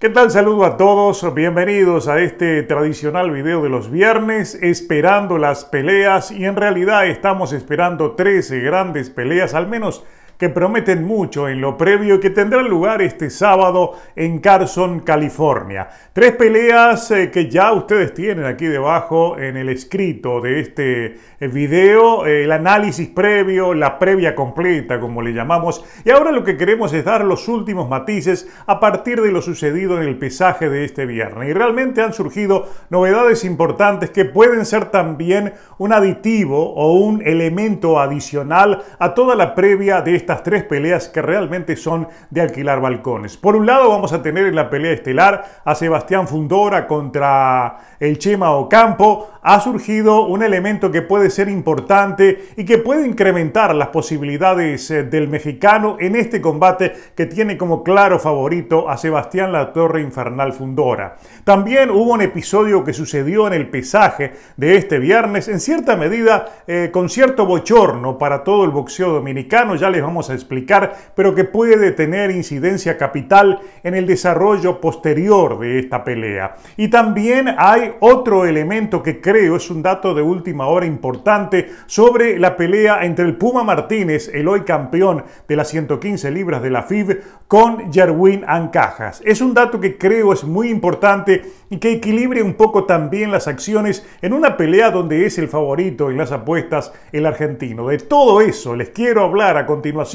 ¿Qué tal? Saludo a todos, bienvenidos a este tradicional video de los viernes, esperando las peleas y en realidad estamos esperando 13 grandes peleas, al menos que prometen mucho en lo previo y que tendrán lugar este sábado en Carson, California. Tres peleas eh, que ya ustedes tienen aquí debajo en el escrito de este eh, video, eh, el análisis previo, la previa completa, como le llamamos. Y ahora lo que queremos es dar los últimos matices a partir de lo sucedido en el pesaje de este viernes. Y realmente han surgido novedades importantes que pueden ser también un aditivo o un elemento adicional a toda la previa de este tres peleas que realmente son de alquilar balcones. Por un lado vamos a tener en la pelea estelar a Sebastián Fundora contra el Chema Ocampo. Ha surgido un elemento que puede ser importante y que puede incrementar las posibilidades eh, del mexicano en este combate que tiene como claro favorito a Sebastián La Torre Infernal Fundora. También hubo un episodio que sucedió en el pesaje de este viernes, en cierta medida eh, con cierto bochorno para todo el boxeo dominicano. Ya les vamos a explicar, pero que puede tener incidencia capital en el desarrollo posterior de esta pelea. Y también hay otro elemento que creo es un dato de última hora importante sobre la pelea entre el Puma Martínez, el hoy campeón de las 115 libras de la FIB, con Jerwin Ancajas. Es un dato que creo es muy importante y que equilibre un poco también las acciones en una pelea donde es el favorito en las apuestas el argentino. De todo eso les quiero hablar a continuación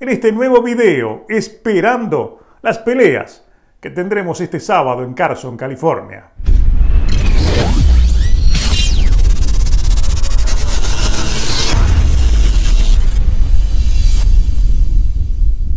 en este nuevo video, esperando las peleas que tendremos este sábado en Carson, California.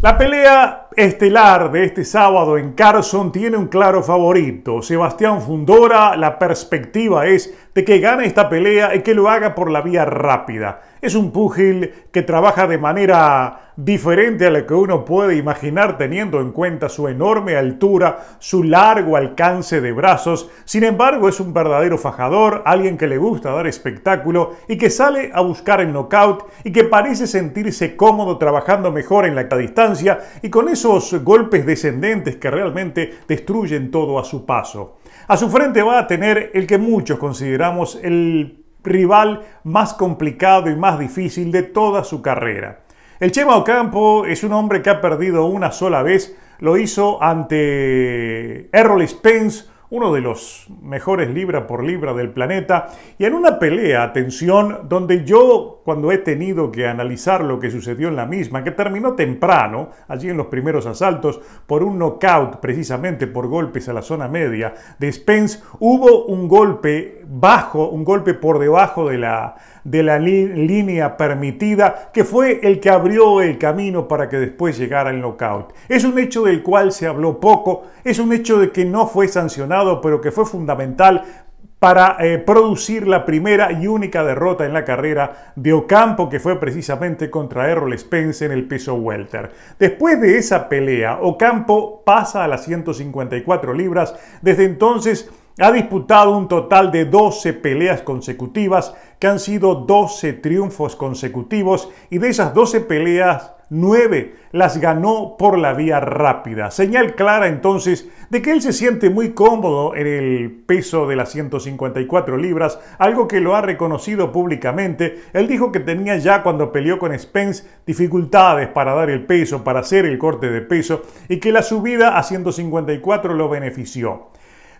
La pelea estelar de este sábado en Carson tiene un claro favorito. Sebastián Fundora, la perspectiva es de que gane esta pelea y que lo haga por la vía rápida. Es un púgil que trabaja de manera diferente a la que uno puede imaginar teniendo en cuenta su enorme altura, su largo alcance de brazos. Sin embargo, es un verdadero fajador, alguien que le gusta dar espectáculo y que sale a buscar el knockout y que parece sentirse cómodo trabajando mejor en la distancia y con esos golpes descendentes que realmente destruyen todo a su paso. A su frente va a tener el que muchos consideramos el rival más complicado y más difícil de toda su carrera. El Chema Ocampo es un hombre que ha perdido una sola vez. Lo hizo ante Errol Spence, uno de los mejores libra por libra del planeta. Y en una pelea, atención, donde yo, cuando he tenido que analizar lo que sucedió en la misma, que terminó temprano, allí en los primeros asaltos, por un knockout, precisamente por golpes a la zona media de Spence, hubo un golpe bajo, un golpe por debajo de la de la línea permitida, que fue el que abrió el camino para que después llegara el knockout. Es un hecho del cual se habló poco, es un hecho de que no fue sancionado, pero que fue fundamental para eh, producir la primera y única derrota en la carrera de Ocampo, que fue precisamente contra Errol Spence en el peso welter. Después de esa pelea, Ocampo pasa a las 154 libras. Desde entonces ha disputado un total de 12 peleas consecutivas, que han sido 12 triunfos consecutivos, y de esas 12 peleas, 9 las ganó por la vía rápida. Señal clara entonces de que él se siente muy cómodo en el peso de las 154 libras, algo que lo ha reconocido públicamente. Él dijo que tenía ya cuando peleó con Spence dificultades para dar el peso, para hacer el corte de peso y que la subida a 154 lo benefició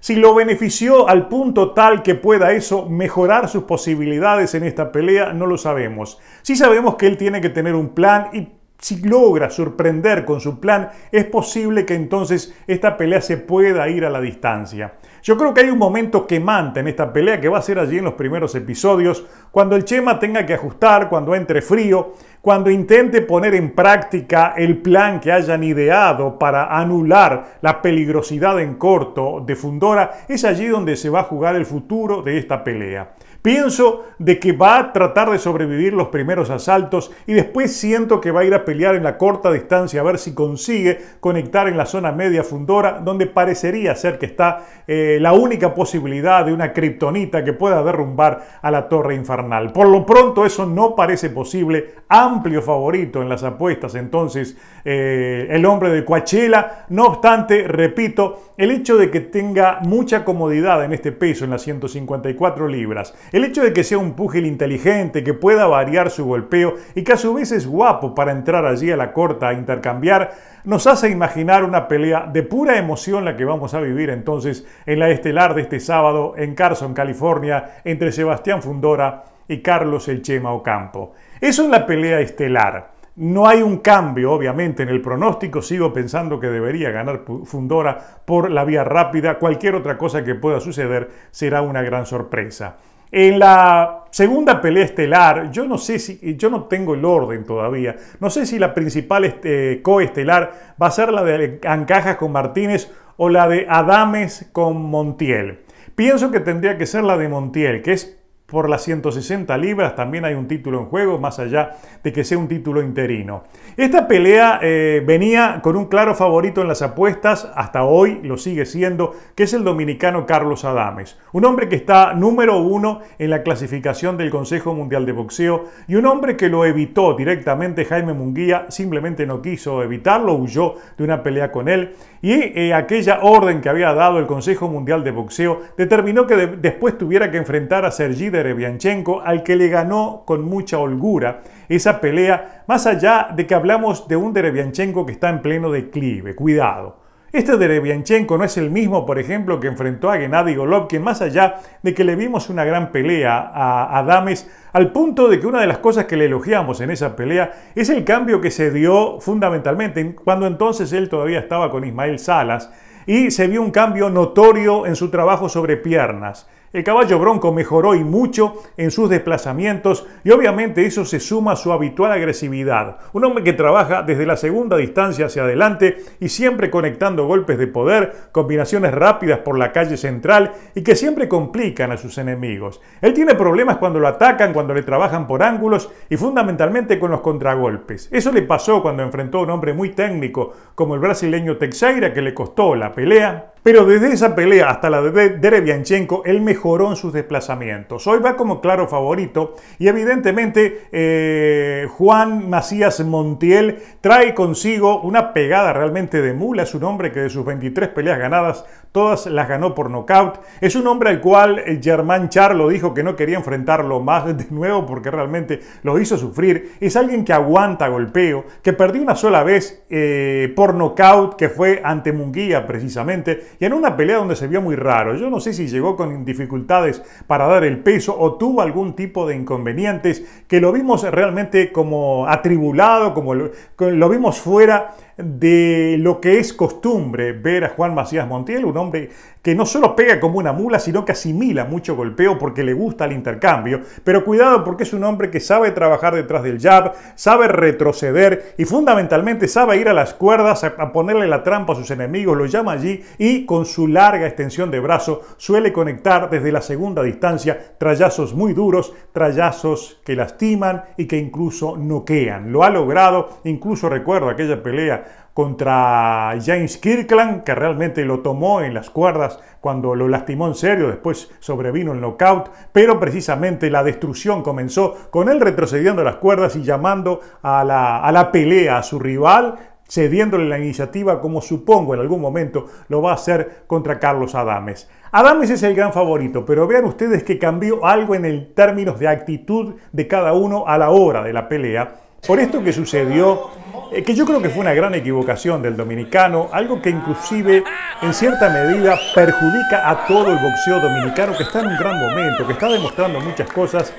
si lo benefició al punto tal que pueda eso mejorar sus posibilidades en esta pelea, no lo sabemos. Sí sabemos que él tiene que tener un plan y si logra sorprender con su plan, es posible que entonces esta pelea se pueda ir a la distancia. Yo creo que hay un momento quemante en esta pelea que va a ser allí en los primeros episodios, cuando el Chema tenga que ajustar, cuando entre frío, cuando intente poner en práctica el plan que hayan ideado para anular la peligrosidad en corto de Fundora, es allí donde se va a jugar el futuro de esta pelea. Pienso de que va a tratar de sobrevivir los primeros asaltos y después siento que va a ir a pelear en la corta distancia a ver si consigue conectar en la zona media fundora, donde parecería ser que está eh, la única posibilidad de una kriptonita que pueda derrumbar a la torre infernal. Por lo pronto eso no parece posible. Amplio favorito en las apuestas entonces eh, el hombre de Coachella. No obstante, repito, el hecho de que tenga mucha comodidad en este peso, en las 154 libras, el hecho de que sea un púgil inteligente, que pueda variar su golpeo y que a su vez es guapo para entrar allí a la corta a intercambiar, nos hace imaginar una pelea de pura emoción la que vamos a vivir entonces en la estelar de este sábado en Carson, California, entre Sebastián Fundora y Carlos El Chema Ocampo. Eso es la pelea estelar. No hay un cambio, obviamente, en el pronóstico. Sigo pensando que debería ganar Fundora por la vía rápida. Cualquier otra cosa que pueda suceder será una gran sorpresa. En la segunda pelea estelar, yo no sé si, yo no tengo el orden todavía, no sé si la principal este, coestelar va a ser la de Ancajas con Martínez o la de Adames con Montiel. Pienso que tendría que ser la de Montiel, que es por las 160 libras. También hay un título en juego, más allá de que sea un título interino. Esta pelea eh, venía con un claro favorito en las apuestas, hasta hoy lo sigue siendo, que es el dominicano Carlos Adames. Un hombre que está número uno en la clasificación del Consejo Mundial de Boxeo y un hombre que lo evitó directamente Jaime Munguía, simplemente no quiso evitarlo, huyó de una pelea con él y eh, aquella orden que había dado el Consejo Mundial de Boxeo determinó que después tuviera que enfrentar a Sergi Derebianchenko, al que le ganó con mucha holgura esa pelea, más allá de que hablamos de un Derebianchenko que está en pleno declive, cuidado. Este Rebianchenko no es el mismo, por ejemplo, que enfrentó a Gennady Golovkin, más allá de que le vimos una gran pelea a Adames, al punto de que una de las cosas que le elogiamos en esa pelea es el cambio que se dio fundamentalmente, cuando entonces él todavía estaba con Ismael Salas, y se vio un cambio notorio en su trabajo sobre piernas. El caballo bronco mejoró y mucho en sus desplazamientos y obviamente eso se suma a su habitual agresividad. Un hombre que trabaja desde la segunda distancia hacia adelante y siempre conectando golpes de poder, combinaciones rápidas por la calle central y que siempre complican a sus enemigos. Él tiene problemas cuando lo atacan, cuando le trabajan por ángulos y fundamentalmente con los contragolpes. Eso le pasó cuando enfrentó a un hombre muy técnico como el brasileño Teixeira que le costó la pelea pero desde esa pelea hasta la de Derevianchenko, él mejoró en sus desplazamientos. Hoy va como claro favorito y evidentemente eh, Juan Macías Montiel trae consigo una pegada realmente de mula. Es un hombre que de sus 23 peleas ganadas, todas las ganó por nocaut. Es un hombre al cual eh, Germán Charlo dijo que no quería enfrentarlo más de nuevo porque realmente lo hizo sufrir. Es alguien que aguanta golpeo, que perdió una sola vez eh, por nocaut, que fue ante Munguía precisamente y en una pelea donde se vio muy raro. Yo no sé si llegó con dificultades para dar el peso o tuvo algún tipo de inconvenientes que lo vimos realmente como atribulado, como lo, vimos fuera de lo que es costumbre ver a Juan Macías Montiel, un hombre que no solo pega como una mula, sino que asimila mucho golpeo porque le gusta el intercambio. Pero cuidado porque es un hombre que sabe trabajar detrás del jab, sabe retroceder y fundamentalmente sabe ir a las cuerdas a, ponerle la trampa a sus enemigos, lo llama allí y con su larga extensión de brazo suele conectar desde la segunda distancia trallazos muy duros, trallazos que lastiman y que incluso noquean. Lo ha logrado, incluso recuerdo aquella pelea contra James Kirkland, que realmente lo tomó en las cuerdas cuando lo lastimó en serio, después sobrevino el knockout, pero precisamente la destrucción comenzó con él retrocediendo las cuerdas y llamando a la, a la pelea a su rival, cediéndole la iniciativa como supongo en algún momento lo va a hacer contra Carlos Adames. Adames es el gran favorito, pero vean ustedes que cambió algo en el términos de actitud de cada uno a la hora de la pelea por esto que sucedió, eh, que yo creo que fue una gran equivocación del dominicano, algo que inclusive en cierta medida perjudica a todo el boxeo dominicano que está en un gran momento, que está demostrando muchas cosas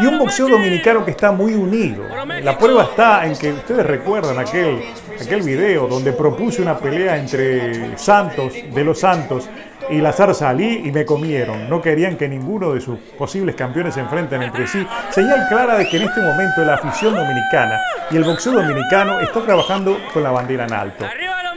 y un boxeo dominicano que está muy unido. La prueba está en que ustedes recuerdan aquel, aquel video donde propuse una pelea entre Santos, de los Santos, y la salí y me comieron. No querían que ninguno de sus posibles campeones se enfrenten entre sí. Señal clara de que en este momento la afición dominicana y el boxeo dominicano está trabajando con la bandera en alto.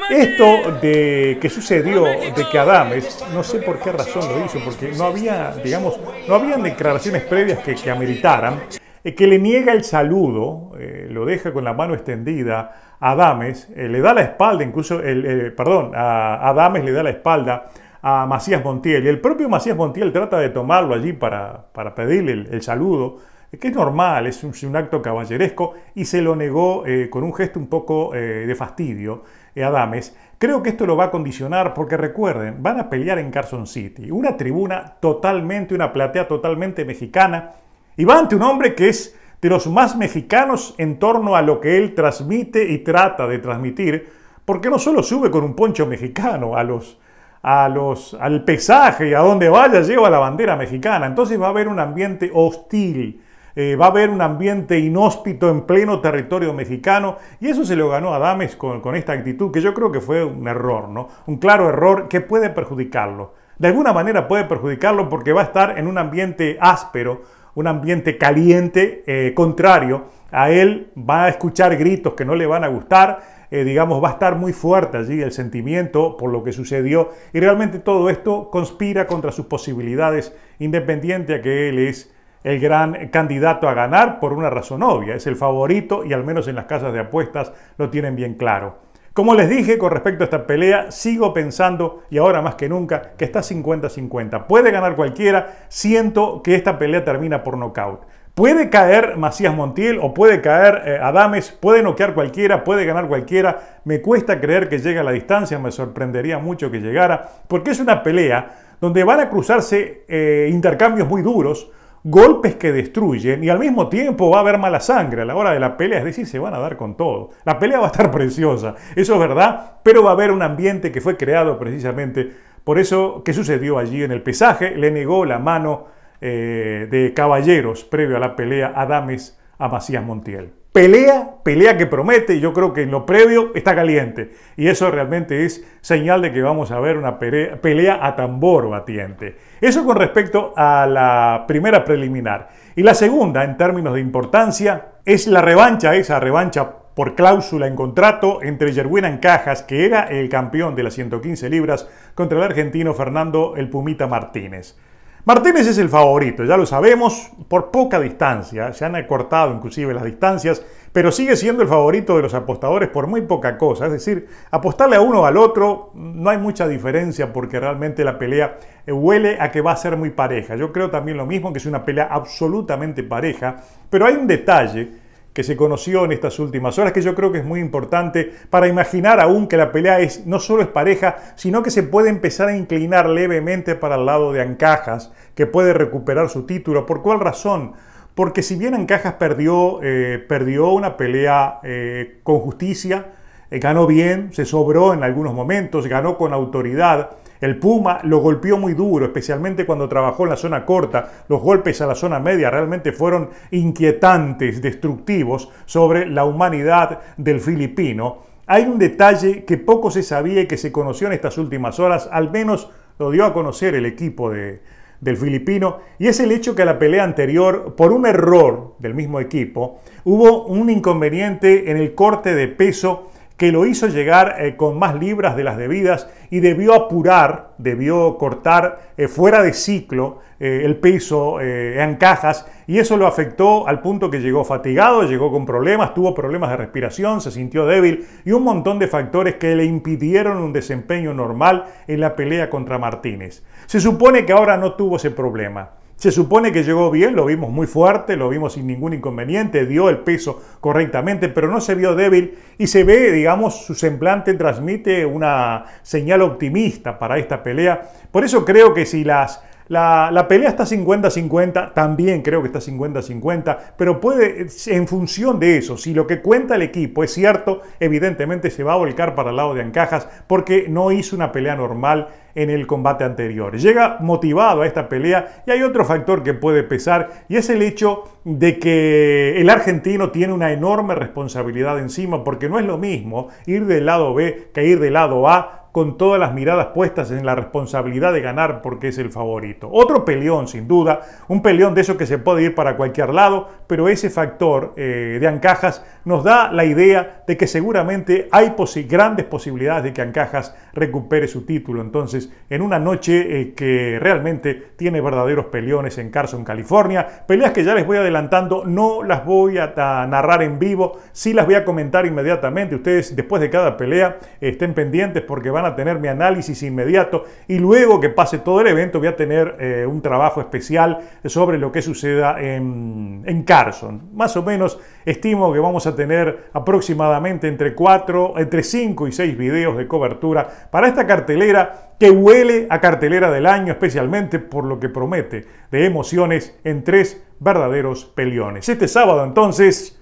Esto de que sucedió, de que Adames, no sé por qué razón lo hizo, porque no había, digamos, no habían declaraciones previas que, ameritaran, eh, que le niega el saludo, eh, lo deja con la mano extendida a Adames, eh, le da la espalda, incluso, el, perdón, a Adames le da la espalda a Macías Montiel. Y el propio Macías Montiel trata de tomarlo allí para, pedirle el, saludo, que es normal, es un, acto caballeresco, y se lo negó eh, con un gesto un poco eh, de fastidio eh, a Dames. Creo que esto lo va a condicionar porque recuerden, van a pelear en Carson City, una tribuna totalmente, una platea totalmente mexicana, y va ante un hombre que es de los más mexicanos en torno a lo que él transmite y trata de transmitir, porque no solo sube con un poncho mexicano a los, a los, al pesaje y a donde vaya lleva la bandera mexicana. Entonces va a haber un ambiente hostil, eh, va a haber un ambiente inhóspito en pleno territorio mexicano y eso se lo ganó a Dames con, esta actitud que yo creo que fue un error, ¿no? Un claro error que puede perjudicarlo. De alguna manera puede perjudicarlo porque va a estar en un ambiente áspero, un ambiente caliente, eh, contrario. A él va a escuchar gritos que no le van a gustar eh, digamos, va a estar muy fuerte allí el sentimiento por lo que sucedió y realmente todo esto conspira contra sus posibilidades independiente a que él es el gran candidato a ganar por una razón obvia, es el favorito y al menos en las casas de apuestas lo tienen bien claro. Como les dije con respecto a esta pelea, sigo pensando, y ahora más que nunca, que está 50-50. Puede ganar cualquiera, siento que esta pelea termina por nocaut. Puede caer Macías Montiel o puede caer eh, Adames, puede noquear cualquiera, puede ganar cualquiera. Me cuesta creer que llegue a la distancia, me sorprendería mucho que llegara, porque es una pelea donde van a cruzarse eh, intercambios muy duros, golpes que destruyen y al mismo tiempo va a haber mala sangre a la hora de la pelea, es decir, se van a dar con todo. La pelea va a estar preciosa, eso es verdad, pero va a haber un ambiente que fue creado precisamente por eso que sucedió allí en el pesaje, le negó la mano eh, de caballeros previo a la pelea Adames a Macías Montiel. Pelea, pelea que promete, y yo creo que en lo previo está caliente. Y eso realmente es señal de que vamos a ver una pelea, a tambor batiente. Eso con respecto a la primera preliminar. Y la segunda, en términos de importancia, es la revancha, esa revancha por cláusula en contrato entre Yerwin cajas que era el campeón de las 115 libras, contra el argentino Fernando El Pumita Martínez. Martínez es el favorito, ya lo sabemos, por poca distancia, se han acortado inclusive las distancias, pero sigue siendo el favorito de los apostadores por muy poca cosa, es decir, apostarle a uno o al otro no hay mucha diferencia porque realmente la pelea eh, huele a que va a ser muy pareja. Yo creo también lo mismo, que es una pelea absolutamente pareja, pero hay un detalle que se conoció en estas últimas horas, que yo creo que es muy importante para imaginar aún que la pelea es, no solo es pareja, sino que se puede empezar a inclinar levemente para el lado de Ancajas, que puede recuperar su título. ¿Por cuál razón? Porque si bien Ancajas perdió, eh, perdió una pelea eh, con justicia, eh, ganó bien, se sobró en algunos momentos, ganó con autoridad. El Puma lo golpeó muy duro, especialmente cuando trabajó en la zona corta. Los golpes a la zona media realmente fueron inquietantes, destructivos sobre la humanidad del filipino. Hay un detalle que poco se sabía y que se conoció en estas últimas horas, al menos lo dio a conocer el equipo de, del filipino, y es el hecho que a la pelea anterior, por un error del mismo equipo, hubo un inconveniente en el corte de peso que lo hizo llegar eh, con más libras de las debidas y debió apurar, debió cortar eh, fuera de ciclo eh, el peso en cajas y eso lo afectó al punto que llegó fatigado, llegó con problemas, tuvo problemas de respiración, se sintió débil y un montón de factores que le impidieron un desempeño normal en la pelea contra Martínez. Se supone que ahora no tuvo ese problema. Se supone que llegó bien, lo vimos muy fuerte, lo vimos sin ningún inconveniente, dio el peso correctamente, pero no se vio débil y se ve, digamos, su semblante transmite una señal optimista para esta pelea. Por eso creo que si las la, pelea está 50-50, también creo que está 50-50, pero puede, en función de eso, si lo que cuenta el equipo es cierto, evidentemente se va a volcar para el lado de Ancajas porque no hizo una pelea normal en el combate anterior. Llega motivado a esta pelea y hay otro factor que puede pesar y es el hecho de que el argentino tiene una enorme responsabilidad encima porque no es lo mismo ir del lado B que ir del lado A con todas las miradas puestas en la responsabilidad de ganar porque es el favorito. Otro peleón, sin duda, un peleón de eso que se puede ir para cualquier lado, pero ese factor eh, de Ancajas nos da la idea de que seguramente hay grandes posibilidades de que Ancajas recupere su título. Entonces, en una noche eh, que realmente tiene verdaderos peleones en Carson, California, peleas que ya les voy adelantando, no las voy a, narrar en vivo, sí las voy a comentar inmediatamente. Ustedes, después de cada pelea, eh, estén pendientes porque van van a tener mi análisis inmediato y luego que pase todo el evento voy a tener eh, un trabajo especial sobre lo que suceda en, en, Carson. Más o menos estimo que vamos a tener aproximadamente entre 4, entre 5 y 6 videos de cobertura para esta cartelera que huele a cartelera del año, especialmente por lo que promete de emociones en tres verdaderos peleones. Este sábado entonces,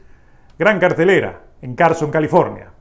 gran cartelera en Carson, California.